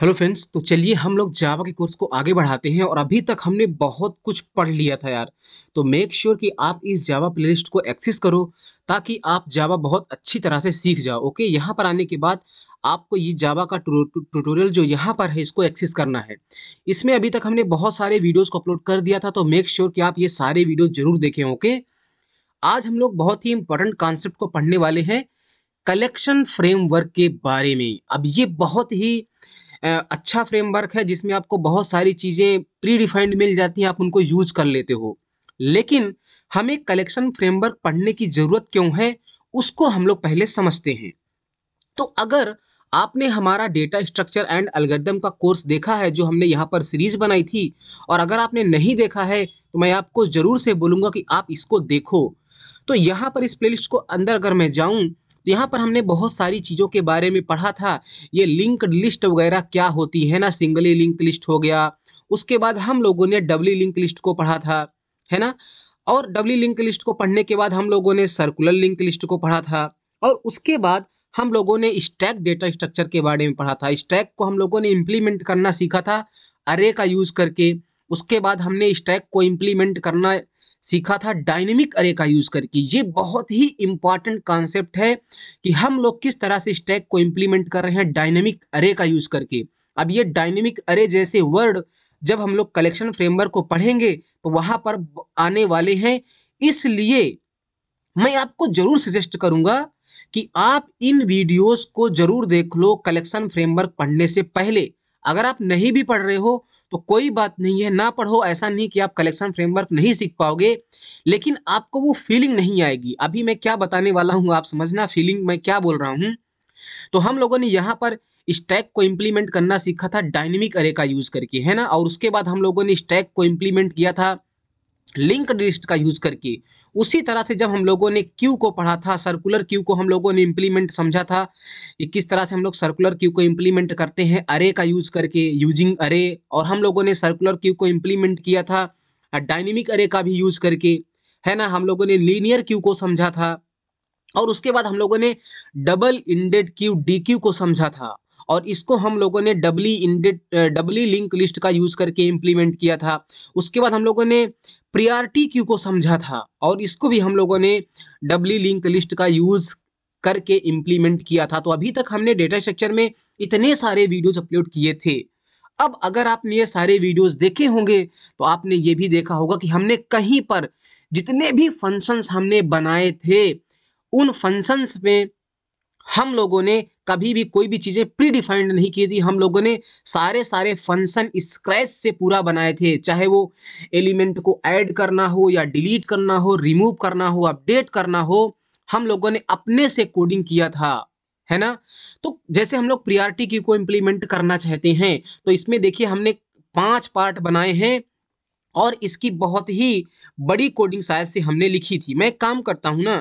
hello friends तो चलिए हम लोग जावा के कोर्स को आगे बढ़ाते हैं और अभी तक हमने बहुत कुछ पढ़ लिया था यार तो मेक श्योर sure कि आप इस जावा प्लेलिस्ट को एक्सेस करो ताकि आप जावा बहुत अच्छी तरह से सीख जाओ ओके यहाँ पर आने के बाद आपको ये जावा का ट्यूटोरियल जो यहाँ पर है इसको एक्सेस करना है इसमें अभी तक हमने बहुत सारे वीडियोज़ को अपलोड कर दिया था तो मेक श्योर sure कि आप ये सारे वीडियो जरूर देखें ओके आज हम लोग बहुत ही इंपॉर्टेंट कॉन्सेप्ट को पढ़ने वाले हैं कलेक्शन फ्रेमवर्क के बारे में अब ये बहुत ही अच्छा फ्रेमवर्क है जिसमें आपको बहुत सारी चीज़ें प्री डिफाइंड मिल जाती हैं आप उनको यूज कर लेते हो लेकिन हमें कलेक्शन फ्रेमवर्क पढ़ने की ज़रूरत क्यों है उसको हम लोग पहले समझते हैं तो अगर आपने हमारा डेटा स्ट्रक्चर एंड अलगर्दम का कोर्स देखा है जो हमने यहाँ पर सीरीज बनाई थी और अगर आपने नहीं देखा है तो मैं आपको ज़रूर से बोलूँगा कि आप इसको देखो तो यहाँ पर इस प्लेलिस्ट को अंदर अगर मैं जाऊँ तो यहाँ पर हमने बहुत सारी चीज़ों के बारे में पढ़ा था ये लिंक लिस्ट वगैरह क्या होती है ना सिंगली लिंक लिस्ट हो गया उसके बाद हम लोगों ने डबली लिंक लिस्ट को पढ़ा था है ना और डबली लिंक लिस्ट को पढ़ने के बाद हम लोगों ने सर्कुलर लिंक लिस्ट को पढ़ा था और उसके बाद हम लोगों ने स्टैक डेटा स्ट्रक्चर के बारे में पढ़ा था स्टैक को हम लोगों ने इम्प्लीमेंट करना सीखा था अरे का यूज़ करके उसके बाद हमने स्टैक को इम्प्लीमेंट करना सीखा था डायनेमिक अरे का यूज करके ये बहुत ही इंपॉर्टेंट कॉन्सेप्ट है कि हम लोग किस तरह से स्टैक को इम्प्लीमेंट कर रहे हैं डायनेमिक अरे का यूज करके अब ये डायनेमिक अरे जैसे वर्ड जब हम लोग कलेक्शन फ्रेमवर्क को पढ़ेंगे तो वहां पर आने वाले हैं इसलिए मैं आपको जरूर सजेस्ट करूंगा कि आप इन वीडियोस को जरूर देख लो कलेक्शन फ्रेमवर्क पढ़ने से पहले अगर आप नहीं भी पढ़ रहे हो तो कोई बात नहीं है ना पढ़ो ऐसा नहीं कि आप कलेक्शन फ्रेमवर्क नहीं सीख पाओगे लेकिन आपको वो फीलिंग नहीं आएगी अभी मैं क्या बताने वाला हूँ आप समझना फीलिंग मैं क्या बोल रहा हूँ तो हम लोगों ने यहाँ पर स्टैक को इम्प्लीमेंट करना सीखा था डायनेमिक अरे का यूज़ करके है ना और उसके बाद हम लोगों ने स्टैक को इम्प्लीमेंट किया था लिंक लिस्ट का यूज करके उसी तरह से जब हम लोगों ने क्यू को पढ़ा था सर्कुलर क्यू को हम लोगों ने इम्प्लीमेंट समझा था कि किस तरह से हम लोग सर्कुलर क्यू को इम्प्लीमेंट करते हैं अरे का यूज करके यूजिंग अरे और हम लोगों ने सर्कुलर क्यू को इम्प्लीमेंट किया था डायनेमिक अरे का भी यूज करके है ना हम लोगों ने लीनियर क्यू को समझा था और उसके बाद हम लोगों ने double ended queue D Q को समझा था और इसको हम लोगों ने doubly ended doubly link list का यूज करके इम्प्लीमेंट किया था उसके बाद हम लोगों ने प्रियॉरिटी क्यू को समझा था और इसको भी हम लोगों ने डबली लिंक लिस्ट का यूज करके इम्प्लीमेंट किया था तो अभी तक हमने डेटा स्ट्रक्चर में इतने सारे वीडियोज अपलोड किए थे अब अगर आपने ये सारे वीडियोस देखे होंगे तो आपने ये भी देखा होगा कि हमने कहीं पर जितने भी फंक्शंस हमने बनाए थे उन फंक्शंस में हम लोगों ने कभी भी कोई भी चीज़ें प्री डिफाइंड नहीं की थी हम लोगों ने सारे सारे फंक्शन स्क्रैच से पूरा बनाए थे चाहे वो एलिमेंट को ऐड करना हो या डिलीट करना हो रिमूव करना हो अपडेट करना हो हम लोगों ने अपने से कोडिंग किया था है ना तो जैसे हम लोग प्रियारिटी की को इम्प्लीमेंट करना चाहते हैं तो इसमें देखिए हमने पांच पार्ट बनाए हैं और इसकी बहुत ही बड़ी कोडिंग शायद से हमने लिखी थी मैं काम करता हूँ ना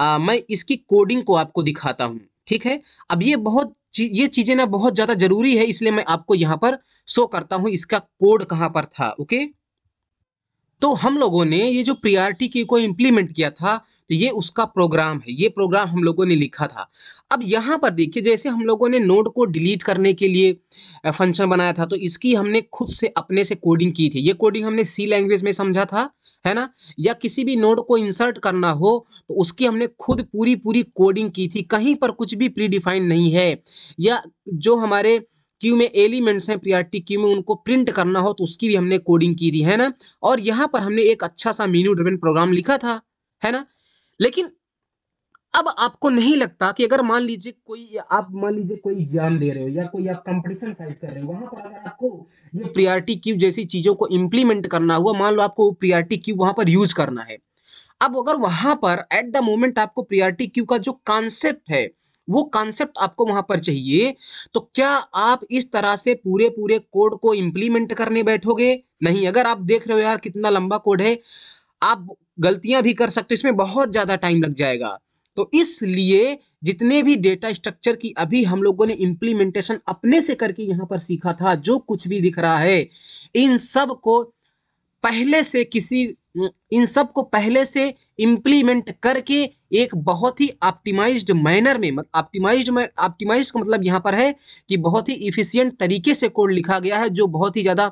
आ, मैं इसकी कोडिंग को आपको दिखाता हूँ ठीक है अब ये बहुत ये चीज़ें ना बहुत ज़्यादा ज़रूरी है इसलिए मैं आपको यहाँ पर शो करता हूँ इसका कोड कहाँ पर था ओके तो हम लोगों ने ये जो प्रियॉरिटी की को इम्प्लीमेंट किया था तो ये उसका प्रोग्राम है ये प्रोग्राम हम लोगों ने लिखा था अब यहाँ पर देखिए जैसे हम लोगों ने नोड को डिलीट करने के लिए फंक्शन बनाया था तो इसकी हमने खुद से अपने से कोडिंग की थी ये कोडिंग हमने सी लैंग्वेज में समझा था है ना या किसी भी नोड को इंसर्ट करना हो तो उसकी हमने खुद पूरी पूरी कोडिंग की थी कहीं पर कुछ भी प्रीडिफाइंड नहीं है या जो हमारे क्यू में एलिमेंट्स हैं प्रियॉरिटी क्यू में उनको प्रिंट करना हो तो उसकी भी हमने कोडिंग की थी है ना और यहाँ पर हमने एक अच्छा सा मीनू ड्रिवेन प्रोग्राम लिखा था है ना लेकिन अब आपको नहीं लगता कि अगर मान लीजिए कोई आप मान लीजिए कोई एग्जाम दे रहे हो या कोई आप कंपटीशन फाइट कर रहे हो वहां पर अगर आपको ये प्रियॉरिटी क्यू जैसी चीजों को इंप्लीमेंट करना हुआ मान लो आपको प्रियॉरिटी क्यू वहां पर यूज करना है अब अगर वहां पर एट द मोमेंट आपको प्रियॉरिटी क्यू का जो कॉन्सेप्ट है वो कॉन्सेप्ट आपको वहां पर चाहिए तो क्या आप इस तरह से पूरे पूरे कोड को इंप्लीमेंट करने बैठोगे नहीं अगर आप देख रहे हो यार कितना लंबा कोड है आप गलतियां भी कर सकते हो इसमें बहुत ज्यादा टाइम लग जाएगा तो इसलिए जितने भी डेटा स्ट्रक्चर की अभी हम लोगों ने इम्प्लीमेंटेशन अपने से करके यहाँ पर सीखा था जो कुछ भी दिख रहा है इन सब को पहले से किसी इन सब को पहले से इम्प्लीमेंट करके एक बहुत ही ऑप्टिमाइज्ड मैनर में ऑप्टिमाइज्ड ऑप्टिमाइज का मतलब यहाँ पर है कि बहुत ही इफिशियंट तरीके से कोड लिखा गया है जो बहुत ही ज़्यादा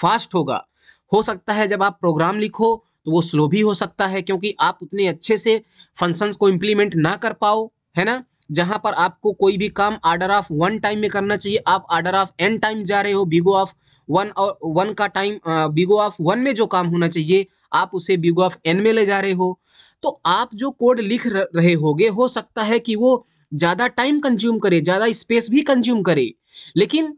फास्ट होगा हो सकता है जब आप प्रोग्राम लिखो तो वो स्लो भी हो सकता है क्योंकि आप उतने अच्छे से फंक्शंस को इम्प्लीमेंट ना कर पाओ है ना जहां पर आपको कोई भी काम आर्डर ऑफ वन टाइम में करना चाहिए आप आर्डर ऑफ एन टाइम जा रहे हो बिगो ऑफ वन और वन का टाइम बिगो ऑफ वन में जो काम होना चाहिए आप उसे बिगो ऑफ एन में ले जा रहे हो तो आप जो कोड लिख रहे होगे हो सकता है कि वो ज़्यादा टाइम कंज्यूम करे ज़्यादा स्पेस भी कंज्यूम करे लेकिन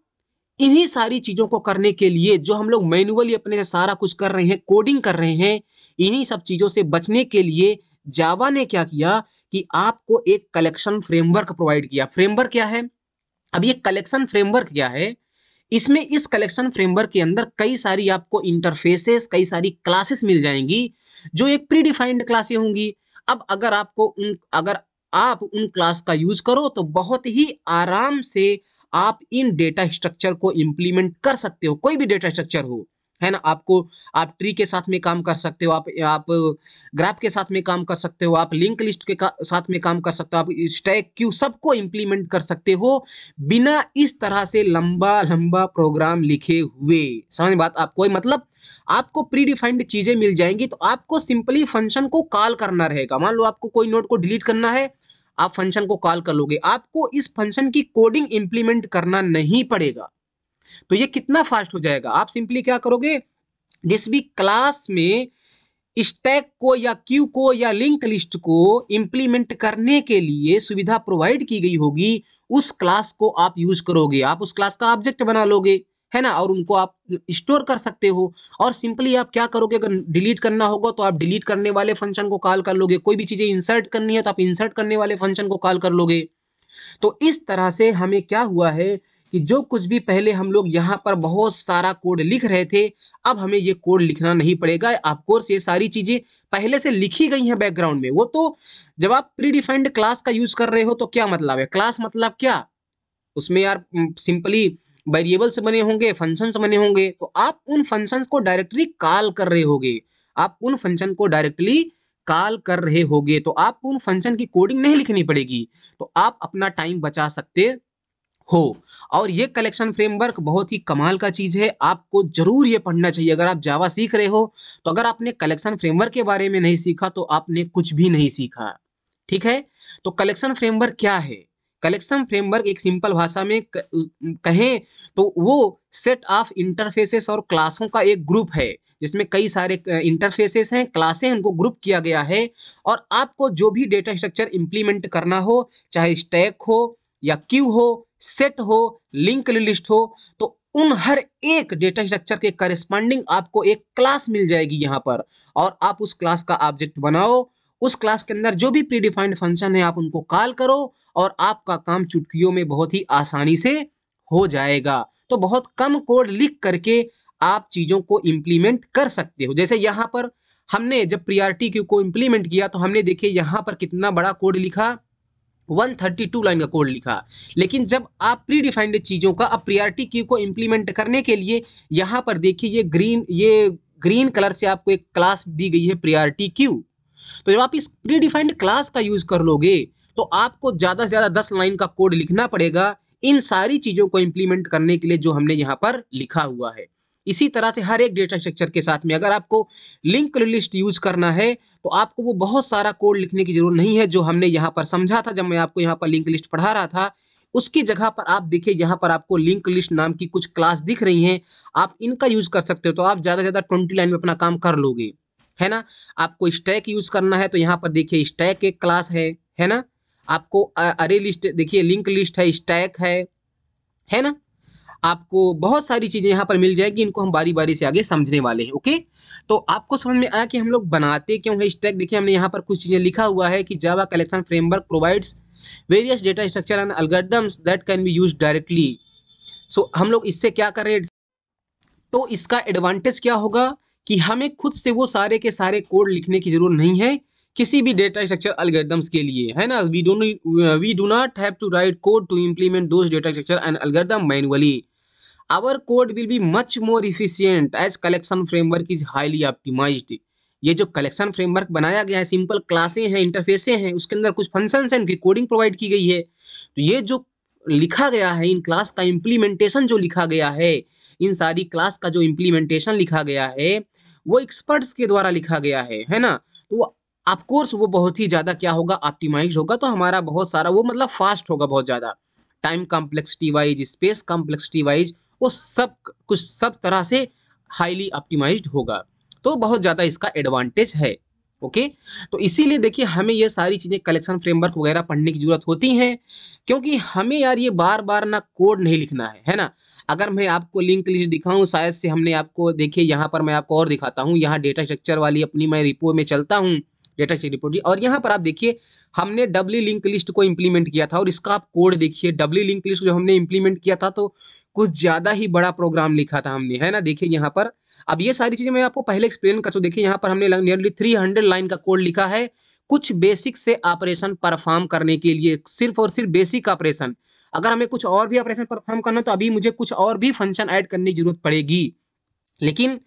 इन्हीं सारी चीज़ों को करने के लिए जो हम लोग मैनुअली अपने से सारा कुछ कर रहे हैं कोडिंग कर रहे हैं इन्हीं सब चीज़ों से बचने के लिए जावा ने क्या किया कि आपको एक कलेक्शन फ्रेमवर्क प्रोवाइड किया फ्रेमवर्क क्या है अब ये कलेक्शन फ्रेमवर्क क्या है इसमें इस कलेक्शन फ्रेमवर्क के अंदर कई सारी आपको इंटरफेसेस कई सारी क्लासेस मिल जाएंगी जो एक प्रीडिफाइंड क्लासे होंगी अब अगर आपको उन अगर आप उन क्लास का यूज करो तो बहुत ही आराम से आप इन डेटा स्ट्रक्चर को इंप्लीमेंट कर सकते हो कोई भी डेटा स्ट्रक्चर हो है ना आपको आप ट्री के साथ में काम कर सकते हो आप आप ग्राफ के साथ में काम कर सकते हो आप लिंक लिस्ट के साथ में काम कर सकते हो आप स्टैक क्यू सबको इम्प्लीमेंट कर सकते हो बिना इस तरह से लंबा लंबा प्रोग्राम लिखे हुए समझ बात आपको मतलब आपको प्री डिफाइंड चीज़ें मिल जाएंगी तो आपको सिंपली फंक्शन को कॉल करना रहेगा मान लो आपको कोई नोट को डिलीट करना है आप फंक्शन को कॉल कर लोगे आपको इस फंक्शन की कोडिंग इंप्लीमेंट करना नहीं पड़ेगा तो ये कितना फास्ट हो जाएगा आप सिंपली क्या करोगे जिस भी क्लास में स्टैक को या क्यू को या लिंक लिस्ट को इंप्लीमेंट करने के लिए सुविधा प्रोवाइड की गई होगी उस क्लास को आप यूज करोगे आप उस क्लास का ऑब्जेक्ट बना लोगे है ना और उनको आप स्टोर कर सकते हो और सिंपली आप क्या करोगे अगर डिलीट करना होगा तो आप डिलीट करने वाले फंक्शन को कॉल कर लोगे कोई भी चीज़ें इंसर्ट करनी है तो आप इंसर्ट करने वाले फंक्शन को कॉल कर लोगे तो इस तरह से हमें क्या हुआ है कि जो कुछ भी पहले हम लोग यहाँ पर बहुत सारा कोड लिख रहे थे अब हमें ये कोड लिखना नहीं पड़ेगा ऑफकोर्स ये सारी चीज़ें पहले से लिखी गई हैं बैकग्राउंड में वो तो जब आप प्रीडिफाइंड क्लास का यूज़ कर रहे हो तो क्या मतलब है क्लास मतलब क्या उसमें यार सिंपली वेरिएबल्स बने होंगे फंक्शंस बने होंगे तो आप उन फंक्शंस को डायरेक्टली कॉल कर रहे होगे आप उन फंक्शन को डायरेक्टली कॉल कर रहे होगे तो आपको उन फंक्शन की कोडिंग नहीं लिखनी पड़ेगी तो आप अपना टाइम बचा सकते हो और ये कलेक्शन फ्रेमवर्क बहुत ही कमाल का चीज़ है आपको ज़रूर ये पढ़ना चाहिए अगर आप जावा सीख रहे हो तो अगर आपने कलेक्शन फ्रेमवर्क के बारे में नहीं सीखा तो आपने कुछ भी नहीं सीखा ठीक है तो कलेक्शन फ्रेमवर्क क्या है कलेक्शन फ्रेमवर्क एक सिंपल भाषा में कहें तो वो सेट ऑफ इंटरफेसेस और क्लासों का एक ग्रुप है जिसमें कई सारे इंटरफेसेस हैं क्लासें उनको ग्रुप किया गया है और आपको जो भी डेटा स्ट्रक्चर इंप्लीमेंट करना हो चाहे स्टैक हो या क्यू हो सेट हो लिंक लिस्ट हो तो उन हर एक डेटा स्ट्रक्चर के करस्पॉन्डिंग आपको एक क्लास मिल जाएगी यहाँ पर और आप उस क्लास का ऑब्जेक्ट बनाओ उस क्लास के अंदर जो भी प्रीडिफाइंड फंक्शन है आप उनको कॉल करो और आपका काम चुटकियों में बहुत ही आसानी से हो जाएगा तो बहुत कम कोड लिख करके आप चीज़ों को इम्प्लीमेंट कर सकते हो जैसे यहाँ पर हमने जब प्रियॉरिटी क्यू को इम्प्लीमेंट किया तो हमने देखे यहाँ पर कितना बड़ा कोड लिखा 132 लाइन का कोड लिखा लेकिन जब आप प्री डिफाइंड चीज़ों का अब प्रियॉरिटी क्यू को इम्प्लीमेंट करने के लिए यहाँ पर देखिए ये ग्रीन ये ग्रीन कलर से आपको एक क्लास दी गई है प्रियॉरिटी क्यू तो जब आप इस प्री डिफाइंड क्लास का यूज़ कर लोगे तो आपको ज़्यादा से ज़्यादा दस लाइन का कोड लिखना पड़ेगा इन सारी चीज़ों को इम्प्लीमेंट करने के लिए जो हमने यहाँ पर लिखा हुआ है इसी तरह से हर एक डेटा स्ट्रक्चर के साथ में अगर आपको लिंक लिस्ट यूज़ करना है तो आपको वो बहुत सारा कोड लिखने की जरूरत नहीं है जो हमने यहाँ पर समझा था जब मैं आपको यहाँ पर लिंक लिस्ट पढ़ा रहा था उसकी जगह पर आप देखिए यहाँ पर आपको लिंक लिस्ट नाम की कुछ क्लास दिख रही हैं आप इनका यूज़ कर सकते हो तो आप ज़्यादा से ज़्यादा ट्वेंटी लाइन में अपना काम कर लोगे है ना आपको स्टैक यूज़ करना है तो यहाँ पर देखिए स्टैक एक क्लास है है ना आपको अरे लिस्ट देखिए लिंक लिस्ट है स्टैक है है ना आपको बहुत सारी चीज़ें यहाँ पर मिल जाएगी इनको हम बारी बारी से आगे समझने वाले हैं ओके तो आपको समझ में आया कि हम लोग बनाते क्यों है स्टैक देखिए हमने यहाँ पर कुछ चीज़ें लिखा हुआ है कि Java collection framework provides various data structure and algorithms that can be use directly so हम लोग इससे क्या कर रहे हैं तो इसका एडवांटेज क्या होगा कि हमें खुद से वो सारे के सारे कोड लिखने की जरूरत नहीं है किसी भी डेटा स्ट्रक्चर अलगर्दम्स के लिए है ना we don't we do not have to write code to implement those data structure and algorithm manually our code will be much more efficient as collection framework is highly optimised ये जो collection framework बनाया गया है simple क्लासें हैं इंटरफेसे हैं उसके अंदर कुछ फंक्शंस हैं उनकी कोडिंग प्रोवाइड की गई है तो ये जो लिखा गया है इन क्लास का इम्प्लीमेंटेशन जो लिखा गया है इन सारी क्लास का जो इम्प्लीमेंटेशन लिखा गया है वो एक्सपर्ट्स के द्वारा लिखा गया है है ना तो ऑफकोर्स वो बहुत ही ज़्यादा क्या होगा ऑप्टिमाइज होगा तो हमारा बहुत सारा वो मतलब फास्ट होगा बहुत ज़्यादा time complexity wise space complexity wise वो सब कुछ सब तरह से हाईली ऑप्टिमाइज होगा तो बहुत ज़्यादा इसका एडवांटेज है ओके तो इसीलिए देखिए हमें ये सारी चीज़ें कलेक्शन फ्रेमवर्क वगैरह पढ़ने की ज़रूरत होती है क्योंकि हमें यार ये बार बार ना कोड नहीं लिखना है है ना अगर मैं आपको लिंक लिस्ट दिखाऊं शायद से हमने आपको देखिए यहाँ पर मैं आपको और दिखाता हूँ यहाँ डेटा स्ट्रक्चर वाली अपनी मैं रिपो में चलता हूँ डेटा चेक रिपोर्ट और यहाँ पर आप देखिए हमने डब्ली लिंक लिस्ट को इम्प्लीमेंट किया था और इसका आप कोड देखिए डब्ली लिंक लिस्ट जो हमने इम्प्लीमेंट किया था तो कुछ ज़्यादा ही बड़ा प्रोग्राम लिखा था हमने है ना देखिए यहाँ पर अब ये सारी चीज़ें मैं आपको पहले एक्सप्लेन कर चुका देखिए यहाँ पर हमने नियरली थ्री हंड्रेड लाइन का कोड लिखा है कुछ बेसिक से ऑपरेशन परफॉर्म करने के लिए सिर्फ और सिर्फ बेसिक ऑपरेशन अगर हमें कुछ और भी ऑपरेशन परफॉर्म करना तो अभी मुझे कुछ और भी फंक्शन ऐड करने की जरूरत पड़ेगी लेकिन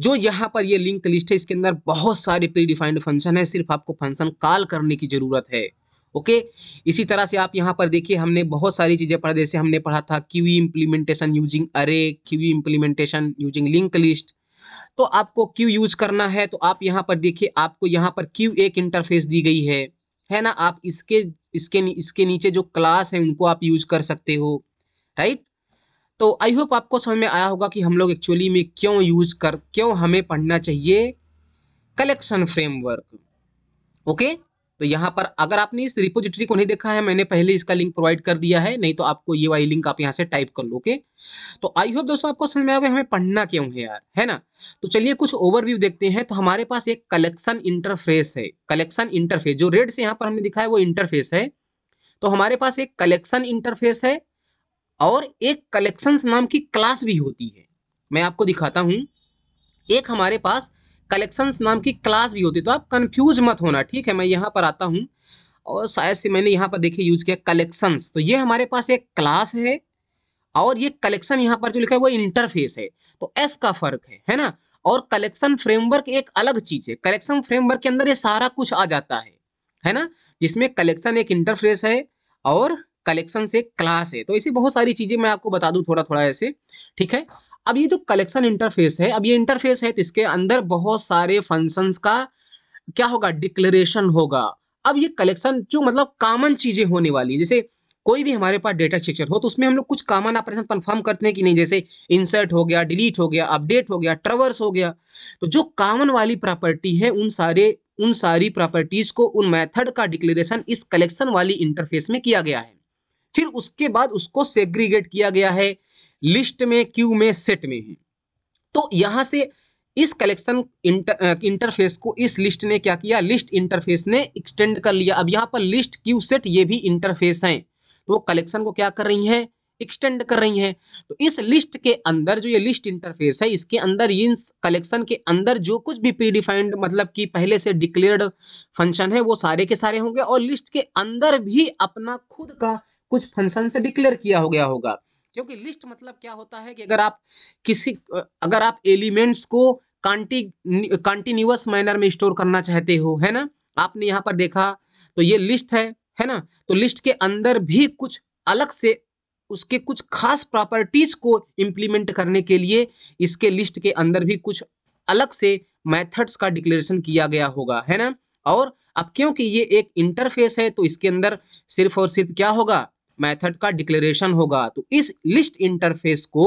जो यहाँ पर ये लिंक लिस्ट है इसके अंदर बहुत सारे प्री डिफाइंड फंक्शन है सिर्फ आपको फंक्शन कॉल करने की ज़रूरत है ओके इसी तरह से आप यहाँ पर देखिए हमने बहुत सारी चीज़ें पढ़ा जैसे हमने पढ़ा था queue implementation using array queue implementation using link list तो आपको क्यू यूज करना है तो आप यहाँ पर देखिए आपको यहाँ पर क्यू एक इंटरफेस दी गई है है ना आप इसके इसके इसके नीचे जो क्लास है उनको आप यूज कर सकते हो राइट तो आई होप आपको समझ में आया होगा कि हम लोग एक्चुअली में क्यों यूज कर क्यों हमें पढ़ना चाहिए कलेक्शन फ्रेमवर्क ओके तो यहाँ पर अगर आपने इस रिपोजिटरी को नहीं देखा है मैंने पहले इसका लिंक प्रोवाइड कर दिया है नहीं तो आपको ये वाली लिंक आप यहाँ से टाइप कर लो ओके तो आई होप दोस्तों आपको समझ में आएगा हमें पढ़ना क्यों है यार है ना तो चलिए कुछ ओवरव्यू देखते हैं तो हमारे पास एक कलेक्शन इंटरफेस है कलेक्शन इंटरफेस जो रेड से यहाँ पर हमने दिखा है वो इंटरफेस है तो हमारे पास एक कलेक्शन इंटरफेस है और एक कलेक्शंस नाम की क्लास भी होती है मैं आपको दिखाता हूँ एक हमारे पास कलेक्शंस नाम की क्लास भी होती है तो आप कंफ्यूज मत होना ठीक है मैं यहाँ पर आता हूँ और शायद से मैंने यहाँ पर देखिए यूज किया कलेक्शंस तो ये हमारे पास एक क्लास है और ये कलेक्शन यहाँ पर जो लिखा है वो इंटरफेस है तो एस का फर्क है है ना और कलेक्शन फ्रेमवर्क एक अलग चीज है कलेक्शन फ्रेमवर्क के अंदर ये सारा कुछ आ जाता है है ना जिसमें कलेक्शन एक इंटरफेस है और कलेक्शन से क्लास है तो ऐसी बहुत सारी चीज़ें मैं आपको बता दूं थोड़ा थोड़ा ऐसे ठीक है अब ये जो कलेक्शन इंटरफेस है अब ये इंटरफेस है तो इसके अंदर बहुत सारे फंक्शंस का क्या होगा डिक्लेरेशन होगा अब ये कलेक्शन जो मतलब कॉमन चीज़ें होने वाली है जैसे कोई भी हमारे पास डेटा स्ट्रक्चर हो तो उसमें हम लोग कुछ कॉमन ऑपरेशन कन्फर्म करते हैं कि नहीं जैसे इंसर्ट हो गया डिलीट हो गया अपडेट हो गया ट्रवर्स हो गया तो जो कॉमन वाली प्रॉपर्टी है उन सारे उन सारी प्रॉपर्टीज़ को उन मेथड का डिक्लेरेशन इस कलेक्शन वाली इंटरफेस में किया गया है फिर उसके बाद उसको सेग्रीगेट किया गया है लिस्ट में क्यू में सेट में है तो यहां से इस कलेक्शन इंटरफेस को इस लिस्ट ने क्या किया लिस्ट इंटरफेस ने एक्सटेंड कर लिया अब यहां पर लिस्ट क्यू सेट ये भी इंटरफेस हैं तो वो कलेक्शन को क्या कर रही हैं एक्सटेंड कर रही हैं तो इस लिस्ट के अंदर जो ये लिस्ट इंटरफेस है इसके अंदर इन कलेक्शन के अंदर जो कुछ भी प्रीडिफाइंड मतलब कि पहले से डिक्लेयर्ड फंक्शन है वो सारे के सारे होंगे और लिस्ट के अंदर भी अपना खुद का कुछ फंक्शन से डिक्लेयर किया हो गया होगा क्योंकि लिस्ट मतलब क्या होता है कि अगर आप किसी अगर आप एलिमेंट्स को कंटी कंटिन्यूस मैनर में स्टोर करना चाहते हो है ना आपने यहाँ पर देखा तो ये लिस्ट है है ना तो लिस्ट के अंदर भी कुछ अलग से उसके कुछ खास प्रॉपर्टीज को इम्प्लीमेंट करने के लिए इसके लिस्ट के अंदर भी कुछ अलग से मैथड्स का डिक्लेरेशन किया गया होगा है ना और अब क्योंकि ये एक इंटरफेस है तो इसके अंदर सिर्फ और सिर्फ क्या होगा मेथड का डिक्लेरेशन होगा तो इस लिस्ट इंटरफेस को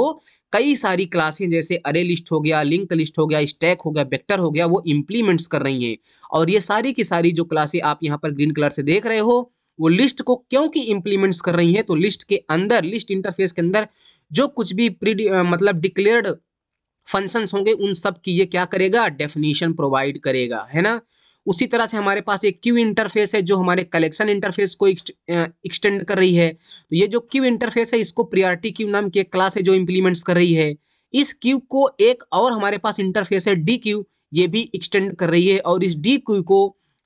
कई सारी क्लासें जैसे अरे लिस्ट हो गया लिंक लिस्ट हो गया स्टैक हो गया वेक्टर हो गया वो इम्प्लीमेंट्स कर रही हैं और ये सारी की सारी जो क्लासें आप यहाँ पर ग्रीन कलर से देख रहे हो वो लिस्ट को क्योंकि इम्प्लीमेंट्स कर रही हैं तो लिस्ट के अंदर लिस्ट इंटरफेस के अंदर जो कुछ भी प्री मतलब डिक्लेयर्ड फंक्शंस होंगे उन सब की ये क्या करेगा डेफिनेशन प्रोवाइड करेगा है ना उसी तरह से हमारे पास एक क्यू इंटरफेस है जो हमारे कलेक्शन इंटरफेस को एक्सटेंड कर रही है तो ये जो क्यू इंटरफेस है इसको प्रियॉरिटी क्यू नाम की एक क्लास है जो इम्प्लीमेंट्स कर रही है इस क्यू को एक और हमारे पास इंटरफेस है डी क्यू ये भी एक्सटेंड कर रही है और इस डी क्यू को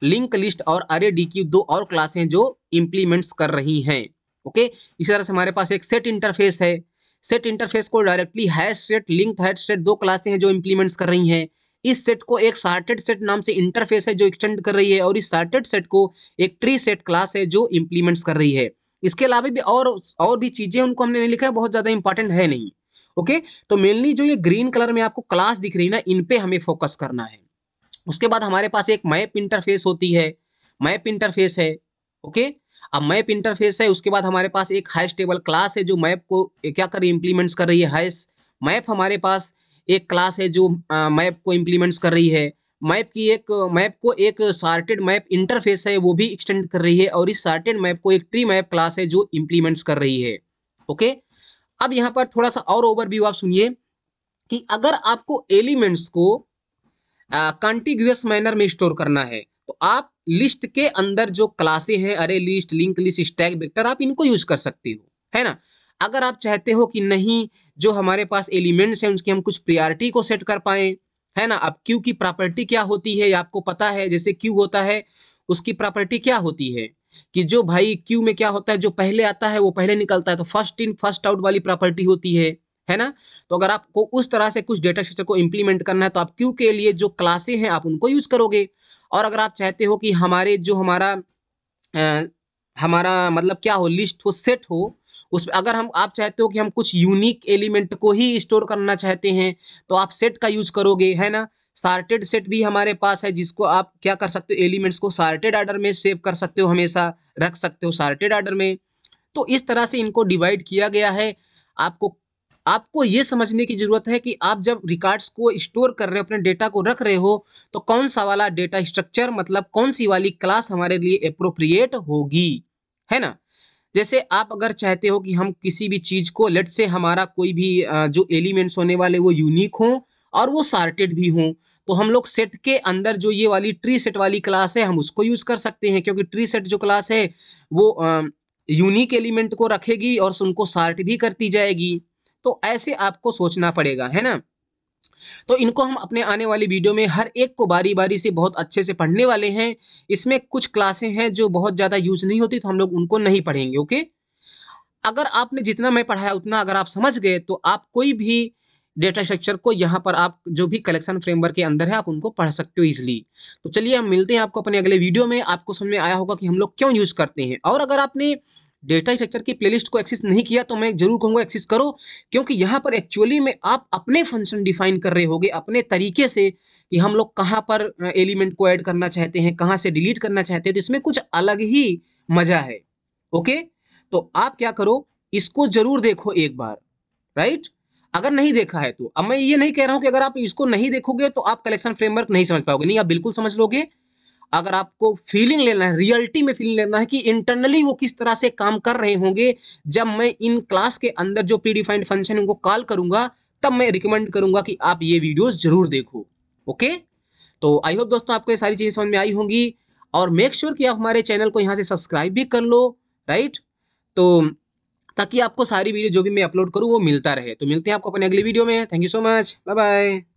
लिंक लिस्ट और अरे डी क्यू दो और क्लास हैं जो इम्प्लीमेंट्स कर रही हैं ओके इसी तरह से हमारे पास एक सेट इंटरफेस है सेट इंटरफेस को directly hash set link hash set दो क्लासें हैं जो इम्प्लीमेंट्स कर रही हैं इस सेट को एक सार्टेड सेट नाम से इंटरफेस है जो एक्सटेंड कर रही है और इस सार्टेड सेट को एक ट्री सेट क्लास है जो इंप्लीमेंट्स कर रही है इसके अलावा भी और और भी चीजें उनको हमने नहीं लिखा है बहुत ज्यादा इंपॉर्टेंट है नहीं ओके तो मेनली जो ये ग्रीन कलर में आपको क्लास दिख रही है ना इन पे हमें फोकस करना है उसके बाद हमारे पास एक मैप इंटरफेस होती है मैप इंटरफेस है ओके अब मैप इंटरफेस है उसके बाद हमारे पास एक हाइस टेबल क्लास है जो मैप को क्या कर रही है इंप्लीमेंट्स कर रही है हाइस मैप हमारे पास एक क्लास है जो मैप को इम्प्लीमेंट्स कर रही है मैप की एक मैप को एक सार्टेड मैप इंटरफेस है वो भी एक्सटेंड कर रही है और इस सार्टेड मैप को एक ट्री मैप क्लास है जो इम्प्लीमेंट्स कर रही है ओके अब यहाँ पर थोड़ा सा और ओवरव्यू आप सुनिए कि अगर आपको एलिमेंट्स को कंटिग्यूस मैनर में स्टोर करना है तो आप लिस्ट के अंदर जो क्लासे हैं array list link list stack vector आप इनको यूज कर सकते हो है ना अगर आप चाहते हो कि नहीं जो हमारे पास एलिमेंट्स हैं उनकी हम कुछ प्रियॉरिटी को सेट कर पाए है ना अब क्यू की प्रॉपर्टी क्या होती है आपको पता है जैसे क्यू होता है उसकी प्रॉपर्टी क्या होती है कि जो भाई क्यू में क्या होता है जो पहले आता है वो पहले निकलता है तो फर्स्ट इन फर्स्ट आउट वाली प्रॉपर्टी होती है है ना तो अगर आपको उस तरह से कुछ डेटा स्ट्रक्चर को इंप्लीमेंट करना है तो आप क्यू के लिए जो क्लासे हैं आप उनको यूज करोगे और अगर आप चाहते हो कि हमारे जो हमारा आ, हमारा मतलब क्या हो लिस्ट हो सेट हो उस अगर हम आप चाहते हो कि हम कुछ यूनिक एलिमेंट को ही स्टोर करना चाहते हैं तो आप सेट का यूज करोगे है ना सार्टेड सेट भी हमारे पास है जिसको आप क्या कर सकते हो एलिमेंट्स को सार्टेड आर्डर में सेव कर सकते हो हमेशा रख सकते हो सार्टेड आर्डर में तो इस तरह से इनको डिवाइड किया गया है आपको आपको ये समझने की ज़रूरत है कि आप जब रिकॉर्ड्स को स्टोर कर रहे हो अपने डेटा को रख रहे हो तो कौन सा वाला डेटा स्ट्रक्चर मतलब कौन सी वाली क्लास हमारे लिए अप्रोप्रिएट होगी है ना जैसे आप अगर चाहते हो कि हम किसी भी चीज को लेट से हमारा कोई भी जो एलिमेंट्स होने वाले वो यूनिक हों और वो सार्टेड भी हों तो हम लोग सेट के अंदर जो ये वाली ट्री सेट वाली क्लास है हम उसको यूज कर सकते हैं क्योंकि ट्री सेट जो क्लास है वो यूनिक एलिमेंट को रखेगी और उनको सार्ट भी करती जाएगी तो ऐसे आपको सोचना पड़ेगा है ना तो इनको हम अपने आने वाली वीडियो में हर एक को बारी बारी से बहुत अच्छे से पढ़ने वाले हैं इसमें कुछ क्लासें हैं जो बहुत ज़्यादा यूज नहीं होती तो हम लोग उनको नहीं पढ़ेंगे ओके अगर आपने जितना मैं पढ़ाया उतना अगर आप समझ गए तो आप कोई भी डेटा स्ट्रक्चर को यहाँ पर आप जो भी कलेक्शन फ्रेमवर्क के अंदर है आप उनको पढ़ सकते हो इजिली तो चलिए हम मिलते हैं आपको अपने अगले वीडियो में आपको समझ में आया होगा कि हम लोग क्यों यूज़ करते हैं और अगर आपने डेटा स्ट्रक्चर की प्लेलिस्ट को एक्सेस नहीं किया तो मैं जरूर कहूंगा एक्सेस करो क्योंकि यहाँ पर एक्चुअली में आप अपने फंक्शन डिफाइन कर रहे होगे अपने तरीके से कि हम लोग कहाँ पर एलिमेंट को ऐड करना चाहते हैं कहाँ से डिलीट करना चाहते हैं तो इसमें कुछ अलग ही मजा है ओके तो आप क्या करो इसको जरूर देखो एक बार राइट अगर नहीं देखा है तो अब मैं ये नहीं कह रहा हूं कि अगर आप इसको नहीं देखोगे तो आप कलेक्शन फ्रेमवर्क नहीं समझ पाओगे नहीं आप बिल्कुल समझ लोगे अगर आपको फीलिंग लेना है रियलिटी में फीलिंग लेना है कि इंटरनली वो किस तरह से काम कर रहे होंगे जब मैं इन क्लास के अंदर जो प्रीडिफाइंड फंक्शन उनको कॉल करूंगा तब मैं रिकमेंड करूंगा कि आप ये वीडियो जरूर देखो ओके तो आई होप दोस्तों आपको ये सारी चीज़ें समझ में आई होंगी और मेक श्योर sure कि आप हमारे चैनल को यहाँ से सब्सक्राइब भी कर लो राइट तो ताकि आपको सारी वीडियो जो भी मैं अपलोड करूँ वो मिलता रहे तो मिलते हैं आपको अपने अगली वीडियो में thank you so much bye bye